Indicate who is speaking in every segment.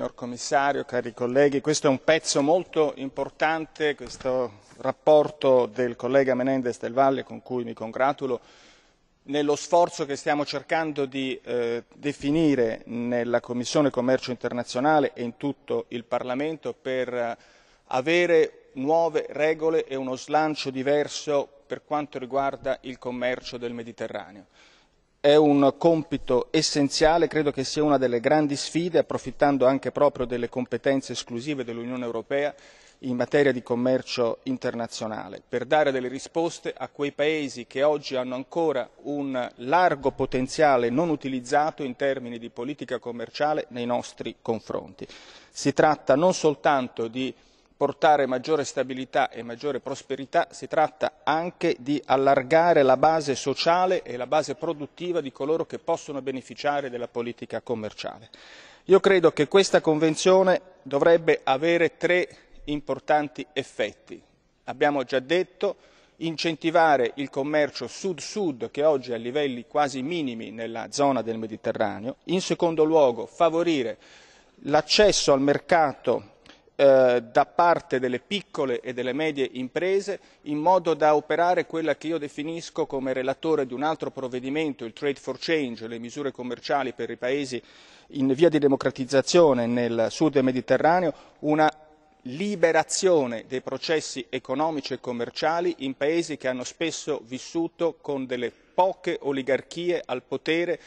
Speaker 1: signor commissario cari colleghi questo è un pezzo molto importante questa relazione del collega menéndez del valle con cui mi congratulo nello sforzo che stiamo cercando di eh, definire nella commissione commercio internazionale e in tutto il parlamento per eh, avere nuove regole e uno slancio diverso per quanto riguarda il commercio del mediterraneo è un compito essenziale credo che sia una delle grandi sfide approfittando anche proprio delle competenze esclusive dell'unione europea in materia di commercio internazionale per dare delle risposte a quei paesi che oggi hanno ancora un largo potenziale non utilizzato in termini di politica commerciale nei nostri confronti. si tratta non soltanto di portare maggiore stabilità e maggiore prosperità si tratta anche di allargare la base sociale e la base produttiva di coloro che possono beneficiare della politica commerciale. io credo che questa convenzione dovrebbe avere tre importanti effetti abbiamo già detto incentivare il commercio sud sud che oggi è a livelli quasi minimi nella zona del mediterraneo in secondo luogo favorire l'accesso al mercato eh, da parte delle piccole e delle medie imprese in modo da operare quella che io definisco come relatore di un altro provvedimento il trade for change le misure commerciali per i paesi in via di democratizzazione nel sud del mediterraneo una liberazione dei processi economici e commerciali in paesi che hanno spesso vissuto con delle poche oligarchie al potere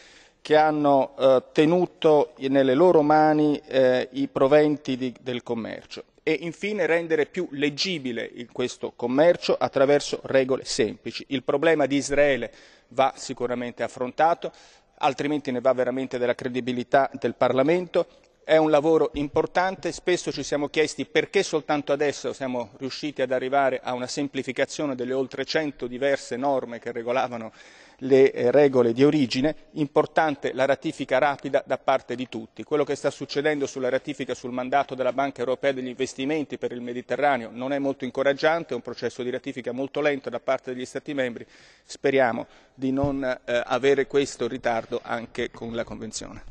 Speaker 1: che hanno eh, tenuto nelle loro mani eh, i proventi del commercio e infine rendere più leggibile questo commercio attraverso regole semplici. il problema di israele va sicuramente affrontato altrimenti ne va veramente della credibilità del parlamento è un lavoro importante spesso ci siamo chiesti perché soltanto adesso siamo riusciti ad arrivare a una semplificazione delle oltre cento diverse norme che regolavano le eh, regole di origine importante la ratifica rapida da parte di tutti quello che sta succedendo sulla ratifica sul mandato della banca europea degli investimenti per il mediterraneo non è molto incoraggiante è un processo di ratifica molto lento da parte degli stati membri speriamo di non eh, avere questo ritardo anche con la convenzione.